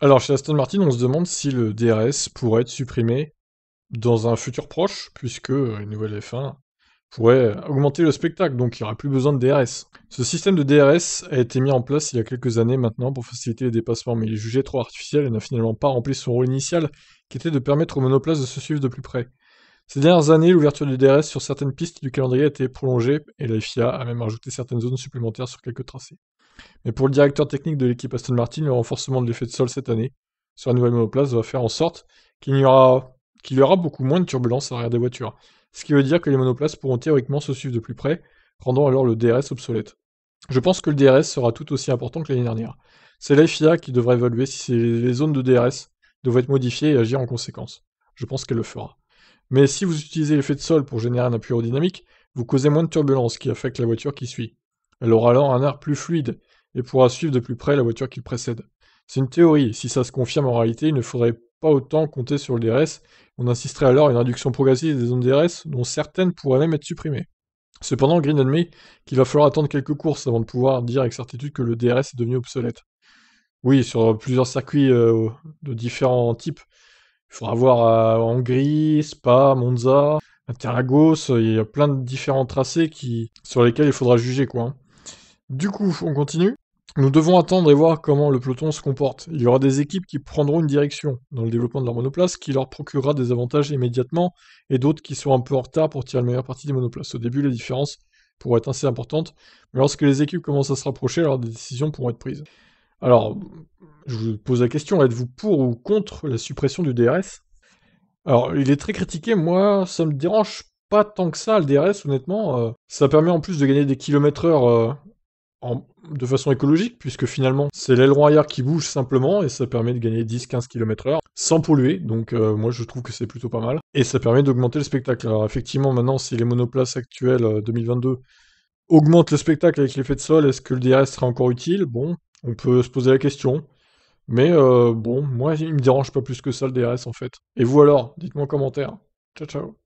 Alors, chez Aston Martin, on se demande si le DRS pourrait être supprimé dans un futur proche, puisque euh, une nouvelle F1 pourrait euh, augmenter le spectacle, donc il n'y aura plus besoin de DRS. Ce système de DRS a été mis en place il y a quelques années maintenant pour faciliter les dépassements, mais il est jugé trop artificiel et n'a finalement pas rempli son rôle initial, qui était de permettre aux monoplaces de se suivre de plus près. Ces dernières années, l'ouverture du DRS sur certaines pistes du calendrier a été prolongée et la FIA a même rajouté certaines zones supplémentaires sur quelques tracés. Mais pour le directeur technique de l'équipe Aston Martin, le renforcement de l'effet de sol cette année sur la nouvelle monoplace va faire en sorte qu'il y, aura... beaucoup moins de turbulences à l'arrière des voitures, ce qui veut dire que les monoplaces pourront théoriquement se suivre de plus près, rendant alors le DRS obsolète. Je pense que le DRS sera tout aussi important que l'année dernière. C'est la FIA qui devrait évaluer si les zones de DRS doivent être modifiées et agir en conséquence. Je pense qu'elle le fera. Mais si vous utilisez l'effet de sol pour générer un appui aérodynamique, vous causez moins de turbulence qui affecte la voiture qui suit. Elle aura alors un air plus fluide et pourra suivre de plus près la voiture qui précède. C'est une théorie, si ça se confirme en réalité, il ne faudrait pas autant compter sur le DRS, on insisterait alors à une réduction progressive des zones DRS dont certaines pourraient même être supprimées. Cependant, Green admet qu'il va falloir attendre quelques courses avant de pouvoir dire avec certitude que le DRS est devenu obsolète. Oui, sur plusieurs circuits euh, de différents types, il faudra voir à euh, Hongrie, Spa, Monza, Interlagos. Euh, il y a plein de différents tracés qui, sur lesquels il faudra juger, quoi. Hein. Du coup, on continue. Nous devons attendre et voir comment le peloton se comporte. Il y aura des équipes qui prendront une direction dans le développement de leur monoplace qui leur procurera des avantages immédiatement et d'autres qui seront un peu en retard pour tirer la meilleure partie des monoplaces. Au début, les différences pourraient être assez importantes, mais lorsque les équipes commencent à se rapprocher, alors des décisions pourront être prises. Alors, je vous pose la question, êtes-vous pour ou contre la suppression du DRS Alors, il est très critiqué, moi, ça me dérange pas tant que ça, le DRS, honnêtement. Euh, ça permet en plus de gagner des kilomètres heure euh, de façon écologique, puisque finalement, c'est l'aileron arrière qui bouge simplement, et ça permet de gagner 10-15 km heure sans polluer, donc euh, moi je trouve que c'est plutôt pas mal. Et ça permet d'augmenter le spectacle. Alors effectivement, maintenant, si les monoplaces actuelles 2022 augmentent le spectacle avec l'effet de sol, est-ce que le DRS sera encore utile Bon, on peut se poser la question. Mais euh, bon, moi, il me dérange pas plus que ça le DRS en fait. Et vous alors, dites-moi en commentaire. Ciao, ciao.